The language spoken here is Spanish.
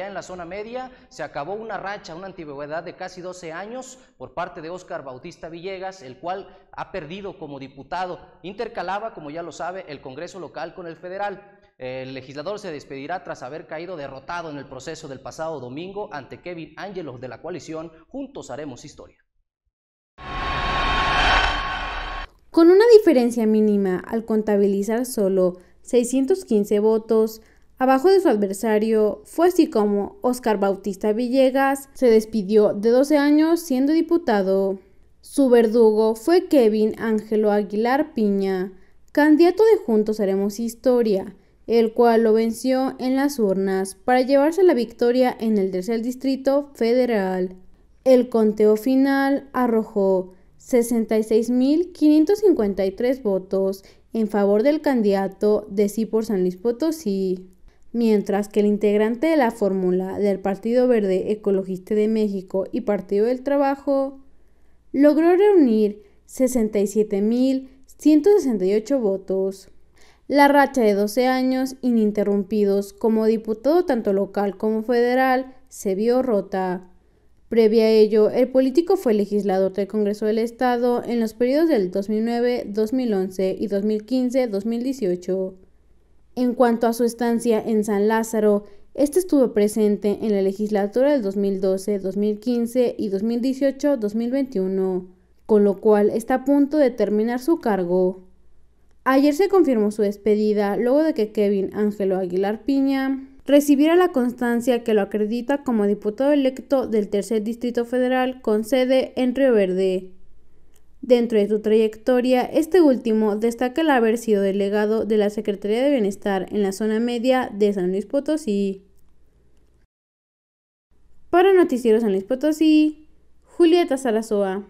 Ya en la zona media, se acabó una racha, una antigüedad de casi 12 años por parte de Óscar Bautista Villegas, el cual ha perdido como diputado. Intercalaba, como ya lo sabe, el Congreso local con el federal. El legislador se despedirá tras haber caído derrotado en el proceso del pasado domingo ante Kevin Ángelos de la coalición. Juntos haremos historia. Con una diferencia mínima al contabilizar solo 615 votos, abajo de su adversario. Fue así como Oscar Bautista Villegas se despidió de 12 años siendo diputado. Su verdugo fue Kevin Ángelo Aguilar Piña, candidato de Juntos Haremos Historia, el cual lo venció en las urnas para llevarse la victoria en el tercer distrito federal. El conteo final arrojó 66.553 votos en favor del candidato de sí por San Luis Potosí mientras que el integrante de la fórmula del Partido Verde Ecologista de México y Partido del Trabajo logró reunir 67.168 votos. La racha de 12 años ininterrumpidos como diputado tanto local como federal se vio rota. Previa a ello, el político fue legislador del Congreso del Estado en los periodos del 2009, 2011 y 2015-2018. En cuanto a su estancia en San Lázaro, este estuvo presente en la legislatura del 2012, 2015 y 2018-2021, con lo cual está a punto de terminar su cargo. Ayer se confirmó su despedida luego de que Kevin Ángelo Aguilar Piña recibiera la constancia que lo acredita como diputado electo del tercer distrito federal con sede en Río Verde. Dentro de su trayectoria, este último destaca el haber sido delegado de la Secretaría de Bienestar en la zona media de San Luis Potosí. Para Noticieros San Luis Potosí, Julieta Salazoa.